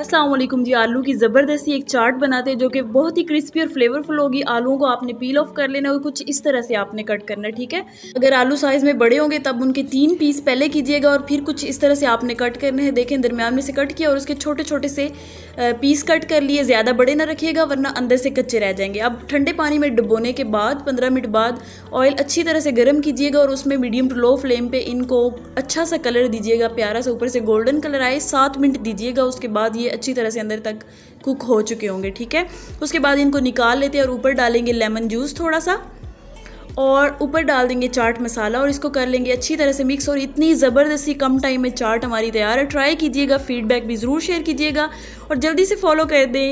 असलम जी आलू की ज़बरदस्ती एक चाट बनाते हैं जो कि बहुत ही क्रिस्पी और फ्लेवरफुल होगी आलूओं को आपने पील ऑफ कर लेना और कुछ इस तरह से आपने कट करना ठीक है अगर आलू साइज़ में बड़े होंगे तब उनके तीन पीस पहले कीजिएगा और फिर कुछ इस तरह से आपने कट करने हैं देखें दरमियान में से कट किया और उसके छोटे छोटे से पीस कट कर लिए ज़्यादा बड़े ना रखिएगा वरना अंदर से कच्चे रह जाएंगे अब ठंडे पानी में डुबोने के बाद पंद्रह मिनट बाद ऑयल अच्छी तरह से गर्म कीजिएगा और उसमें मीडियम टू लो फ्लेम पर इनको अच्छा सा कलर दीजिएगा प्यारा सा ऊपर से गोल्डन कलर आए सात मिनट दीजिएगा उसके बाद ये ये अच्छी तरह से अंदर तक कुक हो चुके होंगे ठीक है उसके बाद इनको निकाल लेते हैं और ऊपर डालेंगे लेमन जूस थोड़ा सा और ऊपर डाल देंगे चाट मसाला और इसको कर लेंगे अच्छी तरह से मिक्स और इतनी ज़बरदस्ती कम टाइम में चाट हमारी तैयार है ट्राई कीजिएगा फीडबैक भी ज़रूर शेयर कीजिएगा और जल्दी से फॉलो कर दें